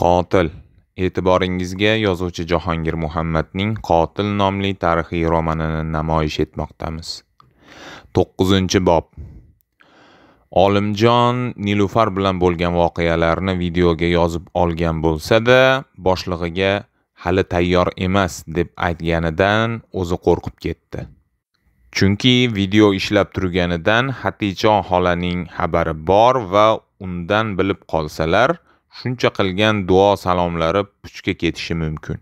qotil e'tiboringizga yozuvchi jahongir muhammadning qotil nomli tarixiy romanini namoyish etmoqdamiz to'qqizinchi bob olimjon nilufar bilan bo'lgan voqealarni videoga yozib olgan bo'lsa-da, boshlig'iga hali tayyor emas deb aytganidan o'zi qo'rqib ketdi chunki video ishlab turganidan xatijon xolaning xabari bor va undan bilib qolsalar shuncha qilgan duo salomlari puchga ketishi mumkin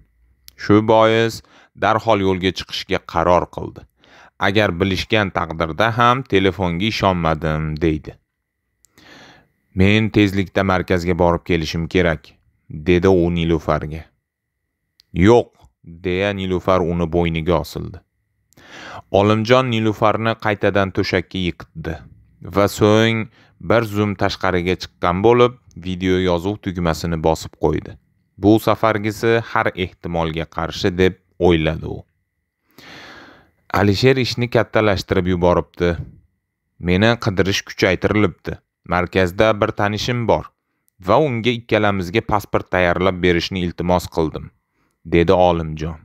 shu bois darhol yo'lga chiqishga qaror qildi agar bilishgan taqdirda ham telefonga ishonmadim deydi men tezlikda markazga borib kelishim kerak dedi u nilufarga yo'q deya nilufar uni bo'yniga osildi olimjon nilufarni qaytadan to'shakka yiqitdi va so'ng bir zum tashqariga chiqqan bo'lib video yozuv tugmasini bosib qo'ydi bu safargisi har ehtimolga qarshi deb o'yladi u alisher ishni kattalashtirib yuboribdi meni qidirish kuchaytirilibdi markazda bir tanishim bor va unga ikkalamizga pasport tayyorlab berishni iltimos qildim dedi olimjon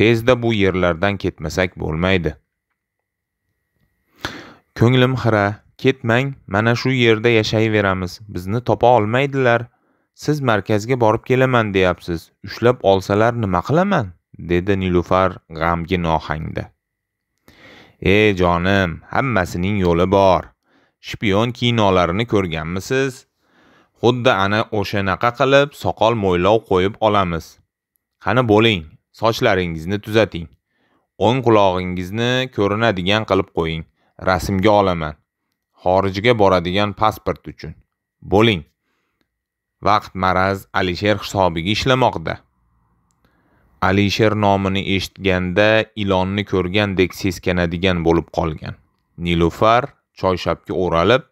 tezda bu yerlardan ketmasak bo'lmaydi ko'nglim xira ketmang mana shu yerda yashayveramiz bizni topa olmaydilar siz markazga borib kelaman deyapsiz ushlab olsalar nima qilaman dedi nilufar g'amgin ohangda e jonim hammasining yo'li bor shpion kinolarini ko'rganmisiz xuddi ana o'shanaqa qilib soqol mo'ylov qo'yib olamiz qani bo'ling sochlaringizni tuzating o'ng qulog'ingizni ko'rinadigan qilib qo'ying rasmga olaman xorijga boradigan pasport uchun bo'ling vaqt maraz alisher hisobiga ishlamoqda alisher nomini eshitganda ilonni ko'rgandek seskanadigan bo'lib qolgan nilufar choyshabga o'ralib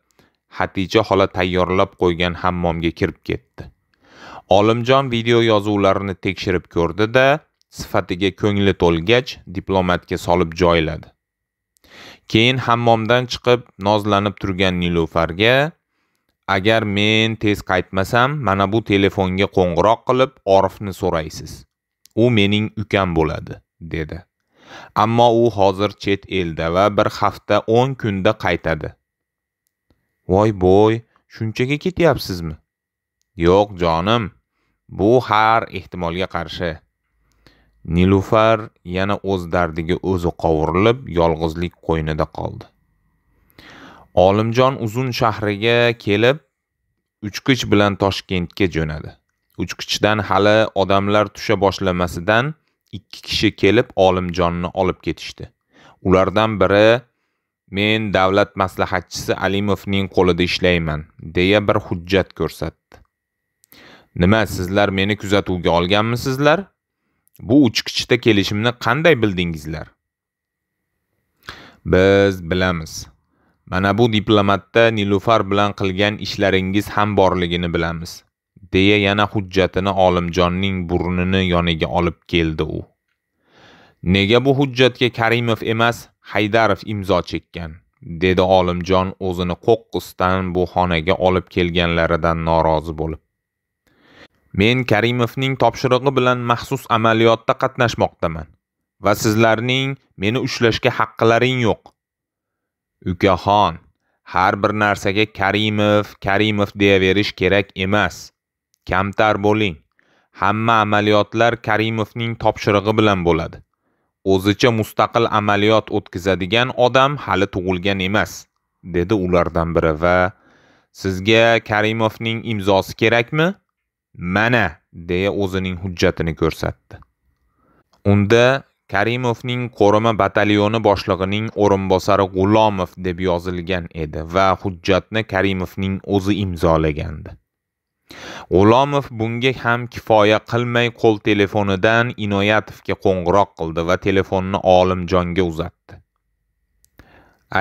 Xatija xola tayyorlab qo'ygan hammomga kirib ketdi. Olimjon video yozuvlarini tekshirib ko'rdi-da, sifatiga ko'ngli to'lgach, diplomatga solib joyladi. keyin hammomdan chiqib nozlanib turgan nilufarga agar men tez qaytmasam mana bu telefonga qo'ng'iroq qilib orifni so'raysiz u mening ukam bo'ladi dedi ammo u hozir chet elda va bir hafta o'n kunda qaytadi voy bo'y shunchaga ketyapsizmi yo'q jonim bu har ehtimolga qarshi nilufar yana o'z dardiga o'zi qovurilib yolg'izlik qo'ynida qoldi olimjon uzun shahriga kelib uchkich bilan toshkentga jo'nadi uchkichdan hali odamlar tusha boshlamasidan ikki kishi kelib olimjonni olib ketishdi ulardan biri men davlat maslahatchisi alimovning qo'lida ishlayman deya bir hujjat ko'rsatdi nima sizlar meni kuzatuvga olganmisizlar bu uchqichda kelishimni qanday bildingizlar biz bilamiz mana bu diplomatda nilufar bilan qilgan ishlaringiz ham borligini bilamiz deya yana hujjatini olimjonning burnini yoniga olib keldi u nega bu hujjatga karimov emas haydarov imzo chekkan dedi olimjon o'zini qo'qqisdan bu xonaga olib kelganlaridan norozi bo'lib men karimovning topshirig'i bilan maxsus amaliyotda qatnashmoqdaman va sizlarning meni ushlashga haqqilaring yo'q ukaxon har bir narsaga karimov karimov deya berish kerak emas kamtar bo'ling hamma amaliyotlar karimovning topshirig'i bilan bo'ladi o'zicha mustaqil amaliyot o'tkazadigan odam hali tug'ilgan emas dedi ulardan biri va sizga karimovning imzosi kerakmi mana deya o'zining hujjatini ko'rsatdi unda karimovning qo'rima batalyoni boshlig'ining o'rinbosari g'ulomov deb yozilgan edi va hujjatni karimovning o'zi imzolagandi g'ulomov bunga ham kifoya qilmay qo'l telefonidan inoyatovga qo'ng'iroq qildi va telefonni olimjonga uzatdi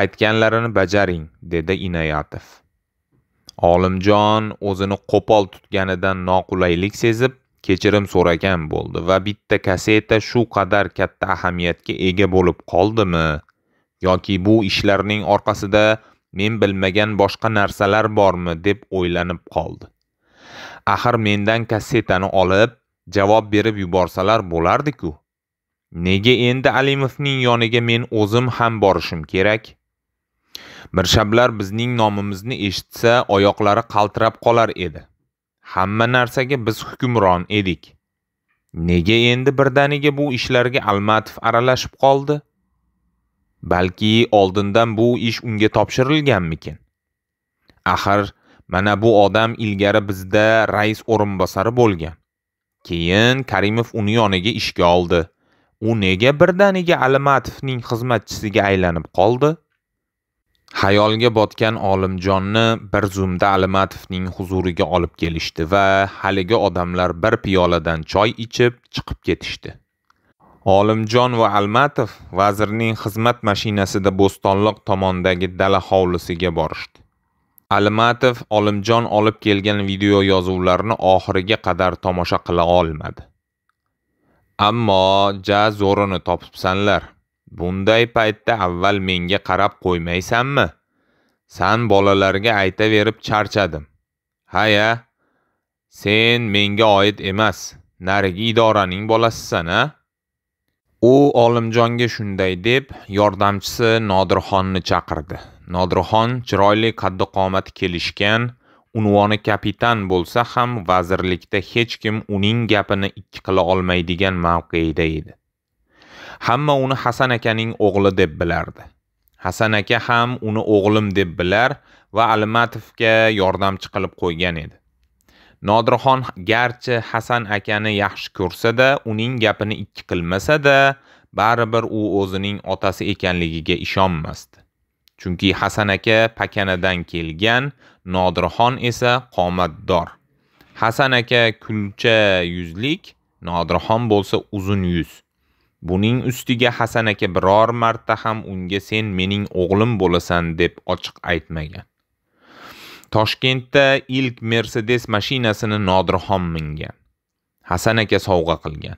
aytganlarini bajaring dedi inoyatov olimjon o'zini qo'pol tutganidan noqulaylik sezib kechirim so'ragan bo'ldi va bitta kaseta shu qadar katta ahamiyatga ega bo'lib qoldimi yoki bu ishlarning orqasida men bilmagan boshqa narsalar bormi deb o'ylanib qoldi axir mendan kassetani olib javob berib yuborsalar bo'lardiku nega endi alimovning yoniga men o'zim ham borishim kerak mirshablar bizning nomimizni eshitsa oyoqlari qaltirab qolar edi hamma narsaga biz hukmron edik nega endi birdaniga bu ishlarga almatov aralashib qoldi balki oldindan bu ish unga topshirilganmikin axir mana bu odam ilgari bizda rais o'rinbosari bo'lgan keyin karimov uni yoniga ishga oldi u nega birdaniga almatovning xizmatchisiga aylanib qoldi xayolga botgan olimjonni bir zumda alimatovning huzuriga olib kelishdi va haligi odamlar bir piyoladan choy ichib chiqib ketishdi olimjon va almatov vazirning xizmat mashinasida bo'stonliq tomondagi dala hovlisiga borishdi alimatov olimjon olib kelgan video yozuvlarni oxiriga qadar tomosha qila olmadi ammo ja zo'rini topibsanlar bunday paytda avval menga qarab qo'ymaysanmi san bolalarga aytaverib charchadim ha ya sen menga oid emas narigi idoraning bolasisan a u olimjonga shunday deb yordamchisi nodirxonni chaqirdi nodirxon chiroyli qaddi qomati kelishgan unvoni kapitan bo'lsa ham vazirlikda hech kim uning gapini ikki qila olmaydigan mavqeda edi hamma uni hasan akaning o'g'li deb bilardi hasan aka ham uni o'g'lim deb bilar va almatovga yordamchi qilib qo'ygan edi nodirxon garchi hasan akani yaxshi ko'rsa-da, uning gapini ikki qilmasa-da, baribir u o'zining otasi ekanligiga ishonmasdi chunki hasan aka pakanadan kelgan nodirxon esa qomatdor hasan aka kulcha yuzlik nodirxon bo'lsa uzun yuz buning ustiga hasan aka biror marta ham unga sen mening o'g'lim bo'lasan deb ochiq aytmagan toshkentda ilk mercedes mashinasini nodirxon mingan hasan aka sovg'a qilgan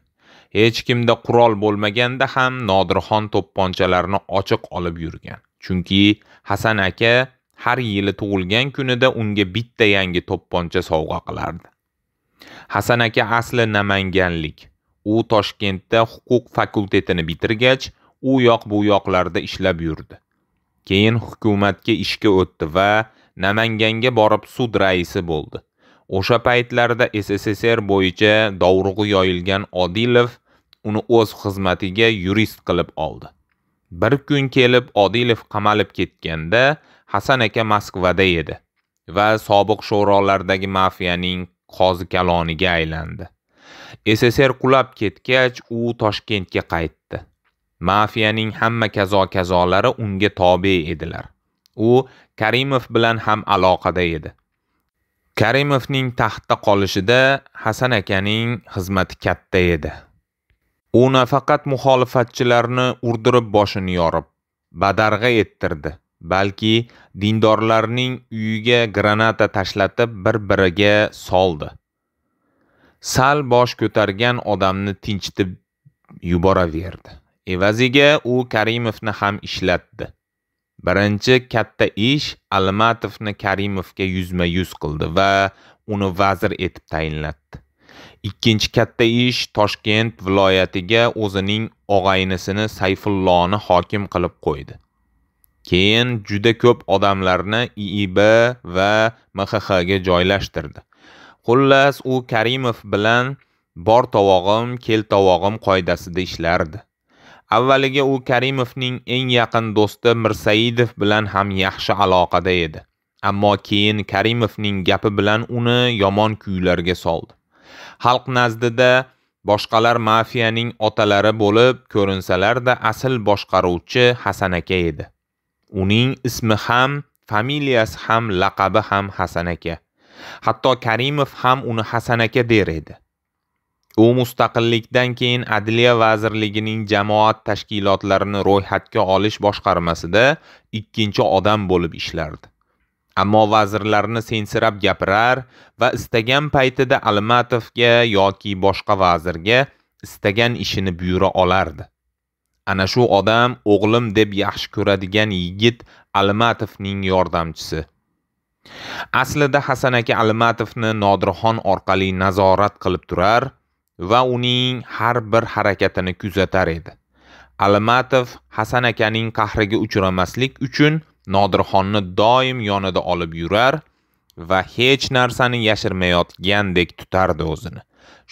hech kimda qurol bo'lmaganda ham nodirxon to'pponchalarni ochiq olib yurgan chunki hasan aka har yili tug'ilgan kunida unga bitta yangi to'pponcha sovg'a qilardi hasan aka asli namanganlik u toshkentda huquq fakultetini bitirgach u yoq bu yoqlarda ishlab yurdi keyin hukumatga ishga o'tdi va namanganga borib sud raisi bo'ldi o'sha paytlarda sssr bo'yicha dovrug'i yoyilgan odilov uni o'z xizmatiga yurist qilib oldi bir kun kelib odilov qamalib ketganda hasan aka moskvada edi va sobiq sho'rolardagi mafiyaning qozi kaloniga aylandi ssr qulab ketgach u toshkentga qaytdi mafiyaning hamma kazo kazolari unga tobe edilar u karimov bilan ham aloqada edi karimovning taxtda qolishida hasan akaning xizmati katta edi u nafaqat muxolifatchilarni urdirib boshini yorib badarg'a ettirdi balki dindorlarning uyiga granata tashlatib bir biriga soldi sal bosh ko'targan odamni tinchitib yuboraverdi evaziga u karimovni ham ishlatdi birinchi katta ish almatovni karimovga yuzma yuz qildi va uni vazir etib tayinlatdi ikkinchi katta ish toshkent viloyatiga o'zining og'aynisini sayfulloni hokim qilib qo'ydi keyin juda ko'p odamlarni iib va mxxga joylashtirdi xullas u karimov bilan bor tovog'im kel tovog'im qoidasida ishlardi avvaliga u karimovning eng yaqin do'sti mirsaidov bilan ham yaxshi aloqada edi ammo keyin karimovning gapi bilan uni yomon kuylarga soldi xalq nazdida boshqalar mafiyaning otalari bo'lib ko'rinsalarda asl boshqaruvchi hasan aka edi uning ismi ham familiyasi ham laqabi ham hasan aka hatto karimov ham uni hasan aka der edi u mustaqillikdan keyin adliya vazirligining jamoat tashkilotlarini ro'yxatga olish boshqarmasida ikkinchi odam bo'lib ishlardi ammo vazirlarni sensirab gapirar va istagan paytida almatovga yoki boshqa vazirga istagan ishini buyura olardi ana shu odam o'g'lim deb yaxshi ko'radigan yigit almatovning yordamchisi aslida hasan aka almatovni nodirxon orqali nazorat qilib turar va uning har bir harakatini kuzatar edi almatov hasan akaning qahriga uchramaslik uchun nodirxonni doim yonida olib yurar va hech narsani yashirmayotgandek tutardi o'zini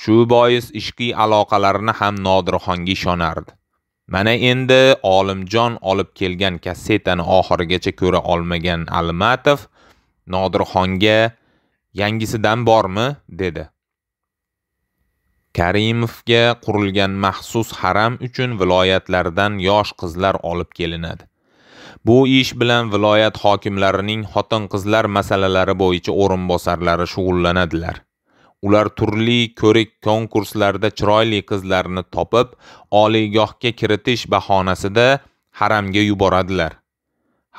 shu bois ishqiy aloqalarini ham nodirxonga ishonardi mana endi olimjon olib kelgan kassetani oxirigacha ko'ra olmagan almatov nodirxonga yangisidan bormi dedi karimovga qurilgan maxsus haram uchun viloyatlardan yosh qizlar olib kelinadi bu ish bilan viloyat hokimlarining xotin qizlar masalalari bo'yicha o'rinbosarlari shug'ullanadilar ular turli ko'rik konkurslarda chiroyli qizlarni topib oliygohga kiritish bahonasida haramga yuboradilar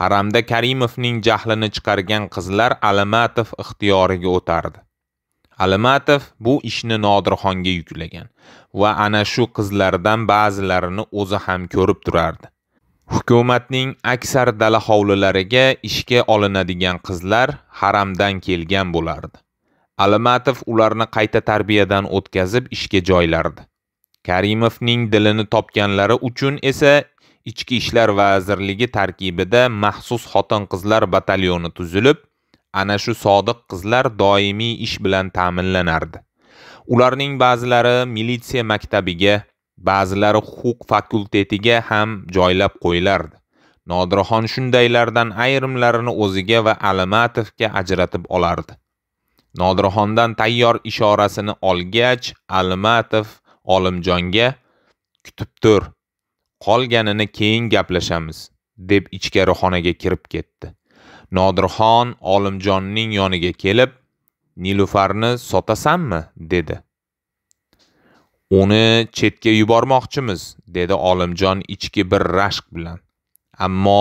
Haramda Karimovning jahlini chiqargan qizlar Alimatov ixtiyoriga o'tardi. Alimatov bu ishni Nodirxonga yuklagan va ana shu qizlardan ba'zilarini o'zi ham ko'rib turardi. Hukumatning aksar dala hovlilariga ishga olinadigan qizlar haramdan kelgan bo'lardi. Alimatov ularni qayta tarbiyadan o'tkazib ishga joylardi. Karimovning dilini topganlari uchun esa ichki ishlar vazirligi tarkibida maxsus xotin qizlar batalyoni tuzilib ana shu sodiq qizlar doimiy ish bilan ta'minlanardi ularning ba'zilari militsiya maktabiga ba'zilari huquq fakultetiga ham joylab qo'yilardi nodirxon shundaylardan ayrimlarini o'ziga va alimatovga ajratib olardi nodirxondan tayyor ishorasini olgach alimatov olimjonga kutib tur qolganini keyin gaplashamiz deb ichkari xonaga kirib ketdi nodirxon olimjonning yoniga kelib nilufarni sotasanmi dedi uni chetga yubormoqchimiz dedi olimjon ichki bir rashk bilan ammo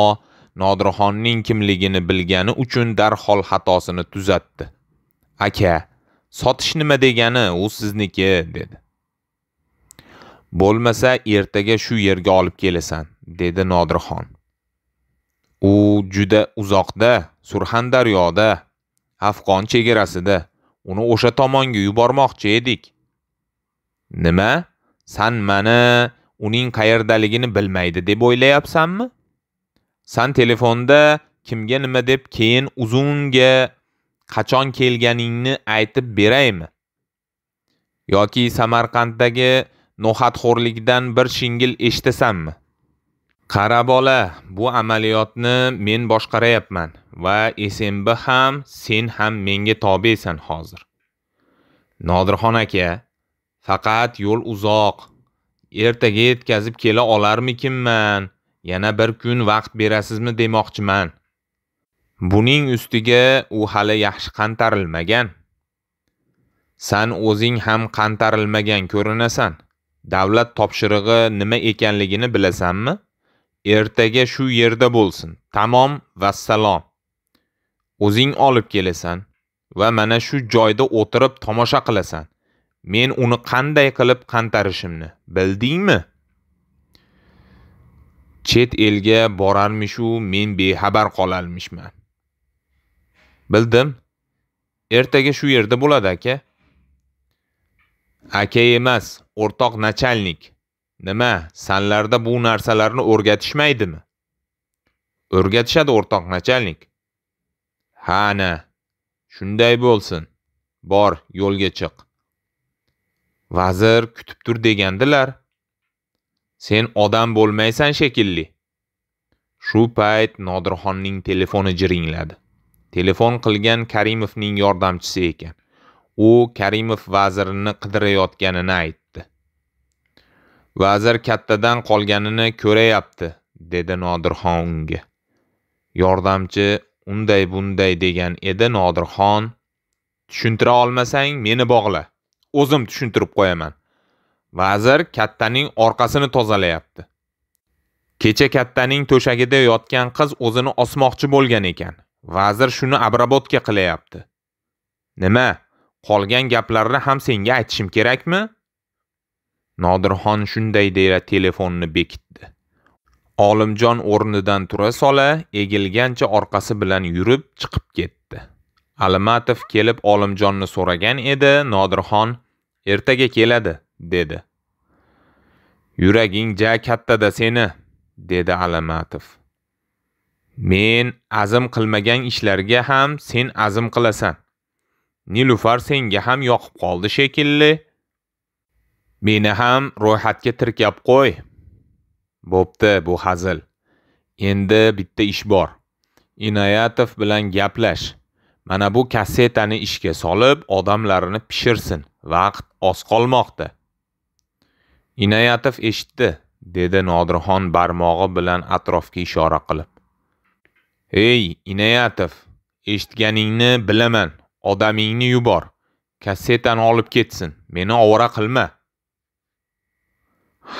nodirxonning kimligini bilgani uchun darhol xatosini tuzatdi aka sotish nima degani u sizniki dedi bo'lmasa ertaga shu yerga olib kelasan dedi nodirxon u juda uzoqda surxondaryoda afg'on chegarasida uni o'sha tomonga yubormoqchi edik nima san mani uning qayerdaligini bilmaydi deb o'ylayapsanmi san telefonda kimga nima deb keyin uzunga qachon kelganingni aytib beraymi yoki samarqanddagi no'xatxo'rlikdan bir shingil eshitasanmi qara bola bu amaliyotni men boshqarayapman va smb ham sen ham menga tobesan hozir nodirxon aka faqat yo'l uzoq ertaga yetkazib kela olarmikinman yana bir kun vaqt berasizmi demoqchiman buning ustiga u hali yaxshi qantarilmagan san o'zing ham qantarilmagan ko'rinasan davlat topshirig'i nima ekanligini bilasanmi ertaga shu yerda bo'lsin tamom vassalom o'zing olib kelasan va mana shu joyda o'tirib tomosha qilasan men uni qanday qilib qantarishimni bildingmi chet elga borarmishu men bexabar qolarmishman bildim ertaga shu yerda bo'ladi aka aka emas o'rtoq nachalnik nima sanlarda bu narsalarni o'rgatishmaydimi o'rgatishadi o'rtoq nachalnik ha ana shunday bo'lsin bor yo'lga chiq vazir kutib tur degandilar sen odam bo'lmaysan shekilli shu payt nodirxonning telefoni jiringladi telefon qilgan karimovning yordamchisi ekan u karimov vazirini qidirayotganini aytdi vazir kattadan qolganini ko'rayapti dedi nodirxon unga yordamchi unday bunday degan edi nodirxon tushuntira olmasang meni bog'la o'zim tushuntirib qo'yaman vazir kattaning orqasini tozalayapti kecha kattaning to'shagida yotgan qiz o'zini osmoqchi bo'lgan ekan vazir shuni abrabotga qilyapti nima Qolgan gaplarni ham senga aytishim kerakmi? Nodirxon shunday deya telefonni bekitdi. Olimjon o'rnidan tura sola egilgancha orqasi bilan yurib chiqib ketdi. Alimatov kelib Olimjonni so'ragan edi, Nodirxon ertaga keladi dedi. Yuraging ja kattada seni, dedi Alimatov. Men azm qilmagan ishlarga ham sen azm qilasan. Nilufar senga ham yoqib qoldi shekilli. Meni ham ro'yxatga tirkab qo'y. Bo'pti, bu hazil. Endi bitta ish bor. Inoyatov bilan gaplash. Mana bu kassetani ishga solib, odamlarini pishirsin. Vaqt oz qolmoqda. Inoyatov eshitdi, dedi Nodirxon barmog'i bilan atrofga ishora qilib. Ey, Inoyatov, eshitganingni bilaman. odamingni yubor kassetani olib ketsin meni ovora qilma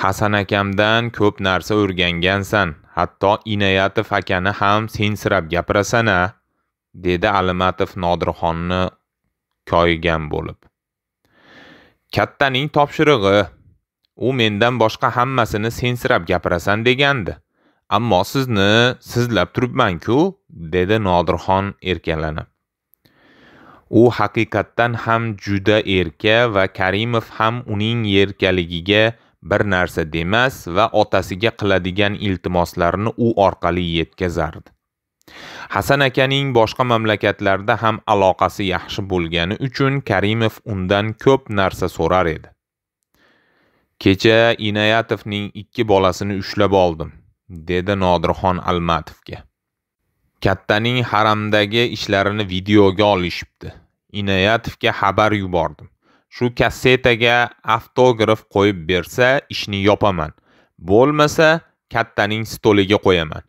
hasan akamdan ko'p narsa o'rgangansan hatto inoyatov akani ham sensirab gapirasan a dedi alimatov nodirxonni koyigan bo'lib kattaning topshirig'i u mendan boshqa hammasini sensirab gapirasan degandi ammo sizni sizlab turibmanku dedi nodirxon erkalanib u haqiqatdan ham juda erka va karimov ham uning yerkaligiga bir narsa demas va otasiga qiladigan iltimoslarni u orqali yetkazardi hasan akaning boshqa mamlakatlarda ham aloqasi yaxshi bo'lgani uchun karimov undan ko'p narsa so'rar edi kecha inoyatovning ikki bolasini ushlab oldim dedi nodirxon almatovga kattaning haramdagi ishlarini videoga olishibdi inoyatovga xabar yubordim shu kassetaga avtograf qo'yib bersa ishni yopaman bo'lmasa kattaning stoliga qo'yaman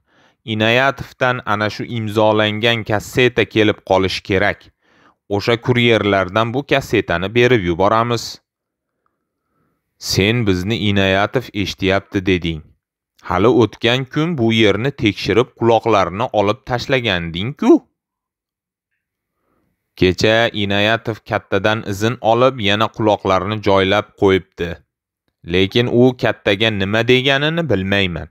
inoyatovdan ana shu imzolangan kasseta kelib qolishi kerak o'sha kuryerlardan bu kassetani berib yuboramiz sen bizni inoyatov eshityapti deding hali o'tgan kun bu yerni tekshirib quloqlarini olib tashlaganding-ku Kecha Inoyatov kattadan izin olib, yana quloqlarini joylab qo'yibdi. Lekin u kattaga nima deganini bilmayman.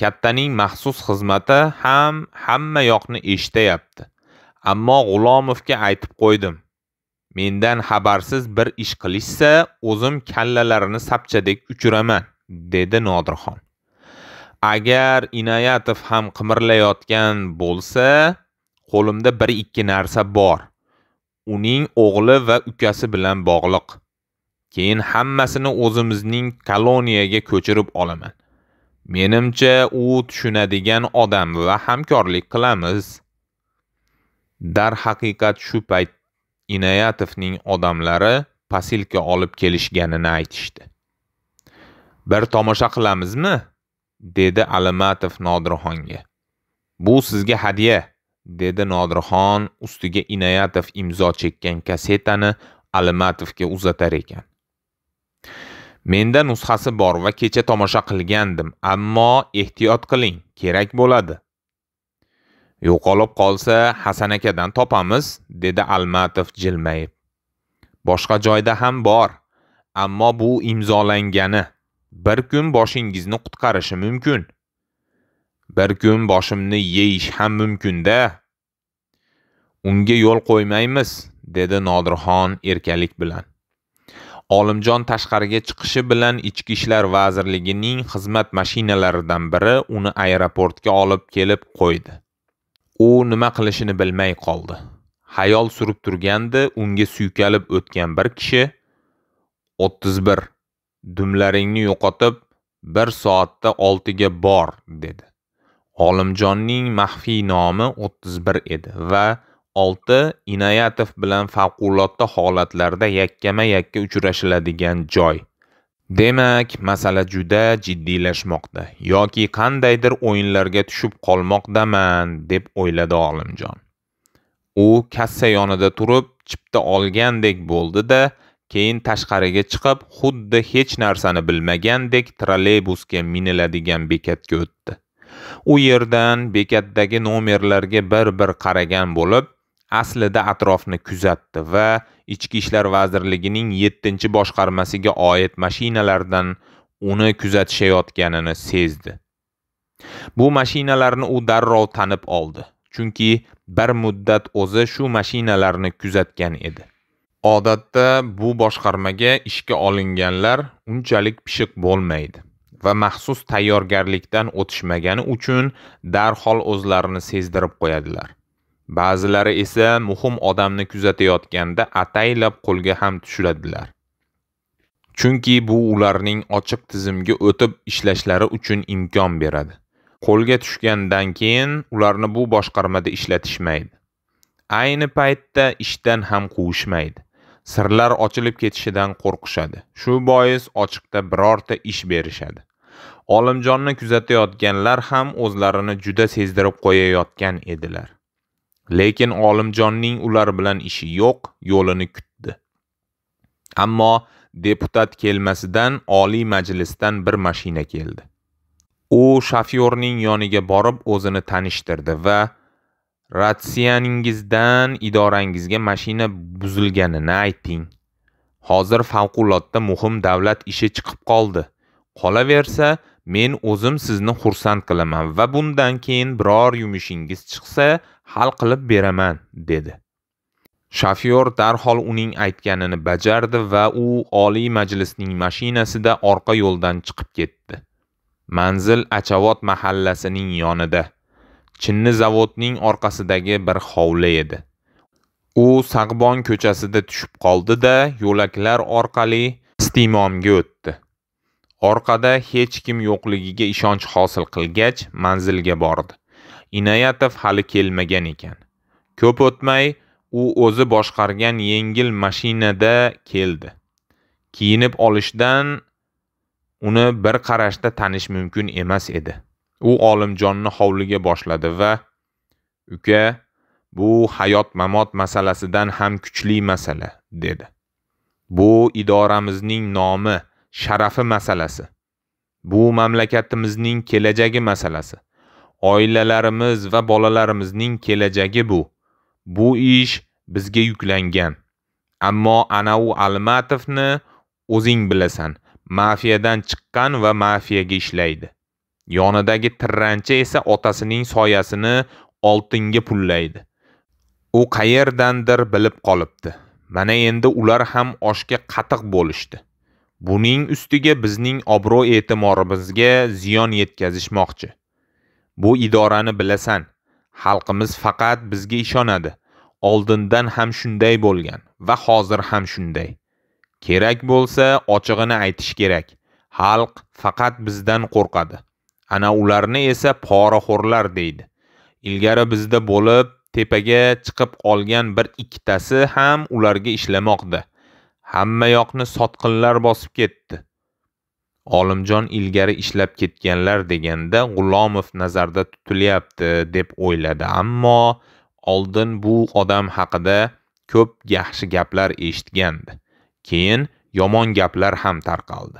Kattaning maxsus xizmati ham hamma yoqni eshitayapti. Ammo G'ulomovga aytib qo'ydim. Mendan xabarsiz bir ish qilishsa, o'zim kallalarini sapchadek uchiraman, dedi Nodirxon. Agar Inoyatov ham qimirlayotgan bo'lsa, qo'limda bir ikki narsa bor. uning o'g'li va ukasi bilan bog'liq. Keyin hammasini o'zimizning koloniyaga ko'chirib olaman. Menimcha, u tushunadigan odam va hamkorlik qilamiz. Dar haqiqat shu payt Inayatovning odamlari pasilka olib kelishganini aytishdi. Bir tomosha qilamizmi? dedi Alimatov Nodirxonga. Bu sizga hadiya. dedi nodirxon ustiga inoyatov imzo chekkan kasetani alimatovga uzatar ekan menda nusxasi bor va kecha tomosha qilgandim ammo ehtiyot qiling kerak bo'ladi yo'qolib qolsa hasan akadan topamiz dedi almatov jilmayib boshqa joyda ham bor ammo bu imzolangani bir kun boshingizni qutqarishi mumkin bir kun boshimni yeyish ham mumkin-da. Unga yo'l qo'ymaymiz, dedi Nodirxon erkalik bilan. Olimjon tashqariga chiqishi bilan Ichki ishlar vazirligining xizmat mashinalaridan biri uni aeroportga olib kelib qo'ydi. U nima qilishini bilmay qoldi. Hayol surib turgandi, unga suykalib o'tgan bir kishi 31 dumlaringni yo'qotib, 1 soatda 6 ga bor dedi. Olimjonning maxfiy nomi 31 edi va 6 inoyatov bilan favqulodda holatlarda yakkama-yakka uchrashiladigan joy. Demak, masala juda jiddiylashmoqda yoki qandaydir o'yinlarga tushib qolmoqdaman, deb o'yladi Olimjon. U kassa yonida turib, chipta olgandek bo'ldi-da, keyin tashqariga chiqib xuddi hech narsani bilmagandek trolleybusga miniladigan bekatga o'tdi u yerdan bekatdagi nomerlarga bir bir qaragan bo'lib aslida atrofni kuzatdi va ichki ishlar vazirligining yettinchi boshqarmasiga oid mashinalardan uni kuzatishayotganini sezdi bu mashinalarni u darrov tanib oldi chunki bir muddat o'zi shu mashinalarni kuzatgan edi odatda bu boshqarmaga ishga olinganlar unchalik pishiq bo'lmaydi va maxsus tayyorgarlikdan o'tishmagani uchun darhol o'zlarini sezdirib qo'yadilar ba'zilari esa muhim odamni kuzatayotganda ataylab qo'lga ham tushiradilar chunki bu ularning ochiq tizimga o'tib ishlashlari uchun imkon beradi qo'lga tushgandan keyin ularni bu boshqarmada ishlatishmaydi ayni paytda ishdan ham quvishmaydi sirlar ochilib ketishidan qo'rqishadi shu bois ochiqda birorta ish berishadi olimjonni kuzatayotganlar ham o'zlarini juda sezdirib qo'yayotgan edilar lekin olimjonning ular bilan ishi yo'q yo'lini kutdi ammo deputat kelmasidan oliy majlisdan bir mashina keldi u shofyorning yoniga borib o'zini tanishtirdi va ratsiyaningizdan idorangizga mashina buzilganini ayting hozir favqulodda muhim davlat ishi chiqib qoldi qolaversa men o'zim sizni xursand qilaman va bundan keyin biror yumushingiz chiqsa hal qilib beraman dedi shofyor darhol uning aytganini bajardi va u oliy majlisning mashinasida orqa yo'ldan chiqib ketdi manzil achavot mahallasining yonida chinni zavodning orqasidagi bir hovli edi u sag'bon ko'chasida tushib qoldi da yo'laklar orqali istimomga o'tdi orqada hech kim yo'qligiga ishonch hosil qilgach manzilga bordi inoyatov hali kelmagan ekan ko'p o'tmay u o'zi boshqargan yengil mashinada keldi kiyinib olishdan uni bir qarashda tanish mumkin emas edi u olimjonni hovliga boshladi va uka bu hayot mamot masalasidan ham kuchli masala dedi bu idoramizning nomi sharafi masalasi bu mamlakatimizning kelajagi masalasi oilalarimiz va bolalarimizning kelajagi bu bu ish bizga yuklangan ammo anavi almatovni o'zing bilasan mafiyadan chiqqan va mafiyaga ishlaydi yonidagi tirranchi esa otasining soyasini oltinga pullaydi u qayerdandir bilib qolibdi mana endi ular ham oshga qatiq bo'lishdi buning ustiga bizning obro' e'timorimizga ziyon yetkazishmoqchi bu idorani bilasan xalqimiz faqat bizga ishonadi oldindan ham shunday bo'lgan va hozir ham shunday kerak bo'lsa ochig'ini aytish kerak xalq faqat bizdan qo'rqadi ana ularni esa poraxo'rlar deydi ilgari bizda bo'lib tepaga chiqib olgan bir ikkitasi ham ularga ishlamoqda yoqni sotqinlar bosib ketdi olimjon ilgari ishlab ketganlar deganda g'ulomov nazarda tutilyapti deb o'yladi ammo oldin bu odam haqida ko'p yaxshi gaplar eshitgandi keyin yomon gaplar ham tarqaldi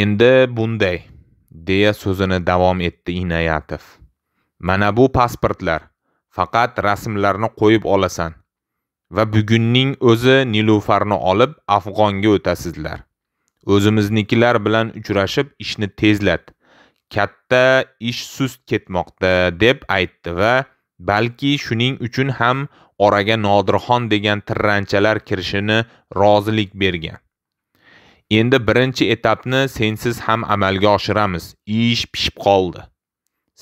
endi bunday deya so'zini davom etdi inoyatov mana bu pasportlar faqat rasmlarni qo'yib olasan va bugunning o'zi Nilufarni olib Afg'onga o'tasizlar. O'zimiznikilar bilan uchrashib ishni tezlat. Katta ish sust ketmoqda deb aytdi va balki shuning uchun ham oraga Nodirxon degan tirranchalar kirishini rozilik bergan. Endi birinchi etapni sensiz ham amalga oshiramiz. Ish pishib qoldi.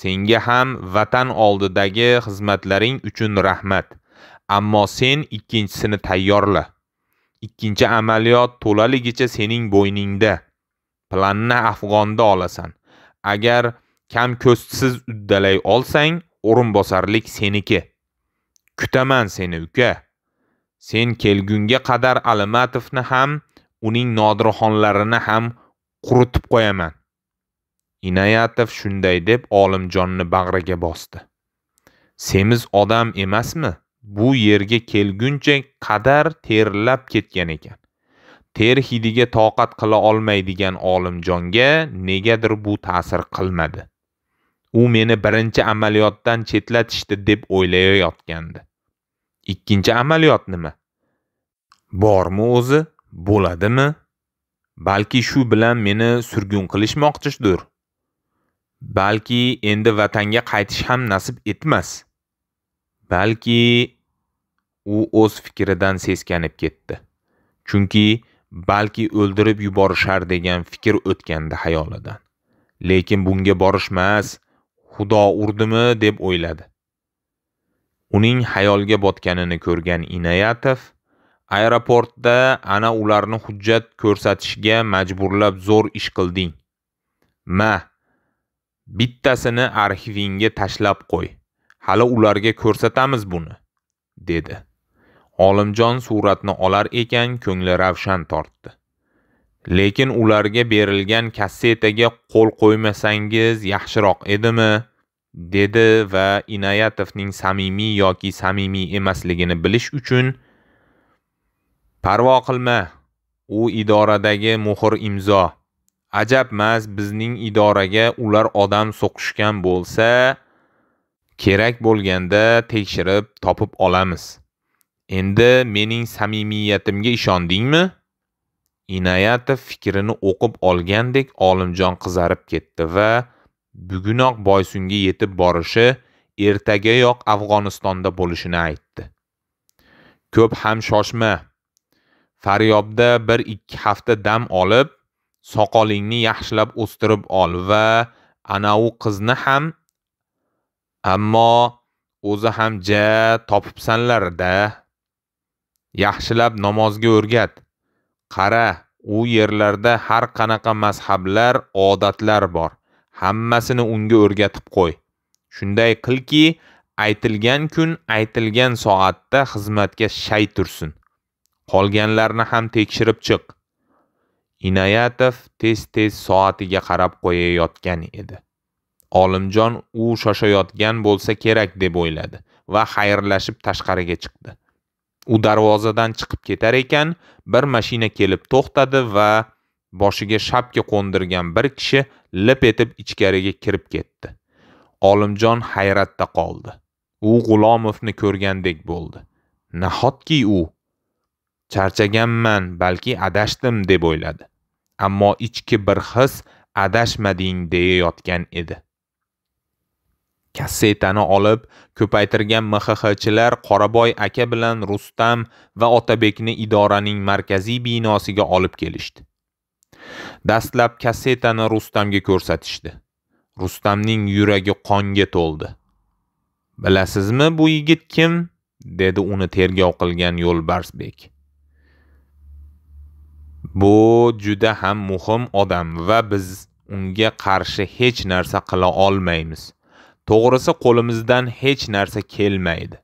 Senga ham vatan oldidagi xizmatlaring uchun rahmat. ammo sen ikkinchisini tayyorla ikkinchi amaliyot to'laligicha sening bo'yningda planni afg'onda olasan agar kam ko'stsiz uddalay olsang o'rinbosarlik seniki kutaman seni uka sen kelgunga qadar alimatovni ham uning nodirxonlarini ham quritib qo'yaman inoyatov shunday deb olimjonni bag'riga bosdi semiz odam emasmi bu yerga kelguncha qadar terlab ketgan ekan ter hidiga toqat qila olmaydigan olimjonga negadir bu ta'sir qilmadi u meni birinchi amaliyotdan chetlatishdi deb o'ylayotgandi ikkinchi amaliyot nima bormi o'zi bo'ladimi balki shu bilan meni surgun qilishmoqchidir balki endi vatanga qaytish ham nasib etmas balki u o'z fikridan seskanib ketdi chunki balki o'ldirib yuborishar degan fikr o'tgandi xayolidan lekin bunga borishmas xudo urdimi deb o'yladi uning xayolga botganini ko'rgan inayatov aeroportda ana ularni hujjat ko'rsatishga majburlab zo'r ish qilding ma bittasini arxivingga tashlab qo'y hali ularga ko'rsatamiz buni dedi olimjon suratni olar ekan ko'ngli ravshan tortdi lekin ularga berilgan kassetaga qo'l qo'ymasangiz yaxshiroq edimi dedi va inoyatovning samimiy yoki samimiy emasligini bilish uchun parvo qilma u idoradagi muhr imzo ajabmas bizning idoraga ular odam so'qishgan bo'lsa kerak bo'lganda tekshirib topib olamiz Endi mening samimiyatimga ishondingmi? Inoyatov fikrini o'qib olgandek Olimjon qizarib ketdi va bugunoq Boysunga yetib borishi, ertagayoq Afg'onistonda bo'lishini aytdi. Ko'p ham shoshma. Faryobda 1-2 hafta dam olib, soqolingni yaxshilab o'stirib ol va anavi qizni ham ammo o'zi ham ja topibsanlar-da. yaxshilab namozga o'rgat qara u yerlarda har qanaqa mazhablar odatlar bor hammasini unga o'rgatib qo'y shunday qilki aytilgan kun aytilgan soatda xizmatga shay tursin qolganlarni ham tekshirib chiq inoyatov tez tez soatiga qarab qo'yayotgan edi olimjon u shoshayotgan bo'lsa kerak deb o'yladi va xayrlashib tashqariga chiqdi u darvozadan chiqib ketar ekan bir mashina kelib to'xtadi va boshiga shapka qo'ndirgan bir kishi lip etib ichkariga kirib ketdi olimjon hayratda qoldi u g'ulomovni ko'rgandek bo'ldi nahotki u charchaganman balki adashdim deb o'yladi ammo ichki bir his adashmading deyayotgan edi kassetani olib ko'paytirgan mxxchilar qoraboy aka bilan rustam va otabekni idoraning markaziy binosiga olib kelishdi dastlab kassetani rustamga ko'rsatishdi rustamning yuragi qonga to'ldi bilasizmi bu yigit kim dedi uni tergov qilgan yo'lbarsbek bek bu juda ham muhim odam va biz unga qarshi hech narsa qila olmaymiz To'g'risi qo'limizdan hech narsa kelmaydi.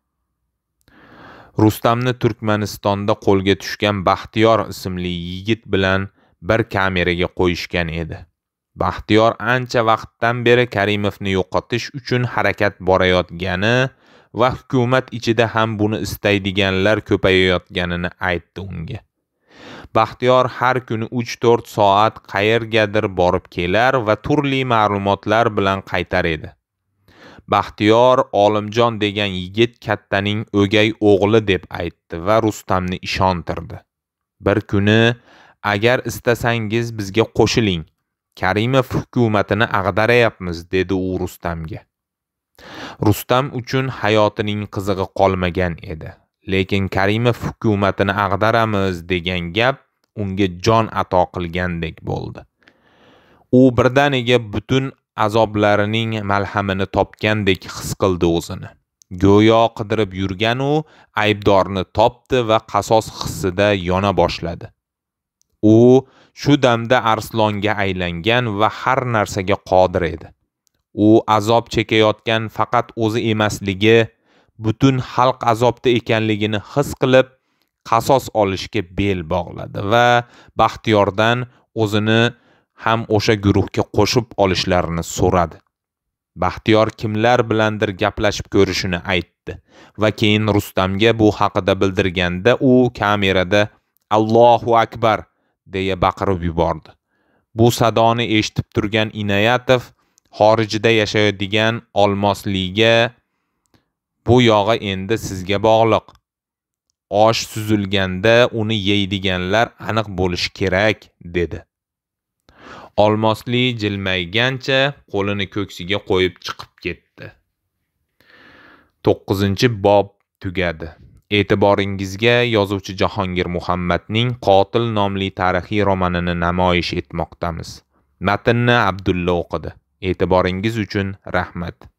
Rustamni Turkmanistonda qo'lga tushgan Baxtiyor ismli yigit bilan bir kameraga qo'yishgan edi. Baxtiyor ancha vaqtdan beri Karimovni yo'qotish uchun harakat borayotgani va hukumat ichida ham buni istaydiganlar ko'payayotganini aytdi unga. Baxtiyor har kuni 3-4 soat qayergadir borib kelar va turli ma'lumotlar bilan qaytar edi. baxtiyor olimjon degan yigit kattaning o'gay o'g'li deb aytdi va rustamni ishontirdi bir kuni agar istasangiz bizga qo'shiling karimov hukumatini ag'darayapmiz dedi u rustamga rustam uchun hayotining qizig'i qolmagan edi lekin karimov hukumatini ag'daramiz degan gap unga jon ato qilgandek bo'ldi u birdaniga butun azoblarining malhamini topgandek his qildi o'zini go'yo qidirib yurgan u aybdorni topdi va qasos hissida yona boshladi u shu damda arslonga aylangan va har narsaga qodir edi u azob chekayotgan faqat o'zi emasligi butun xalq azobda ekanligini his qilib qasos olishga bel bog'ladi va baxtiyordan o'zini ham o'sha guruhga qo'shib olishlarini so'radi baxtiyor kimlar bilandir gaplashib ko'rishini aytdi va keyin rustamga bu haqida bildirganda u kamerada allohu akbar deya baqirib yubordi bu sadoni eshitib turgan inoyatov xorijda yashaydigan olmosliga bu yog'i endi sizga bog'liq osh suzilganda uni yeydiganlar aniq bo'lishi kerak dedi olmosli jilmaygancha qo'lini ko'ksiga qo'yib chiqib ketdi to'qqizinchi bob tugadi e'tiboringizga yozuvchi jahongir muhammadning qotil nomli tarixiy romanini namoyish etmoqdamiz matnni abdulla o'qidi e'tiboringiz uchun rahmat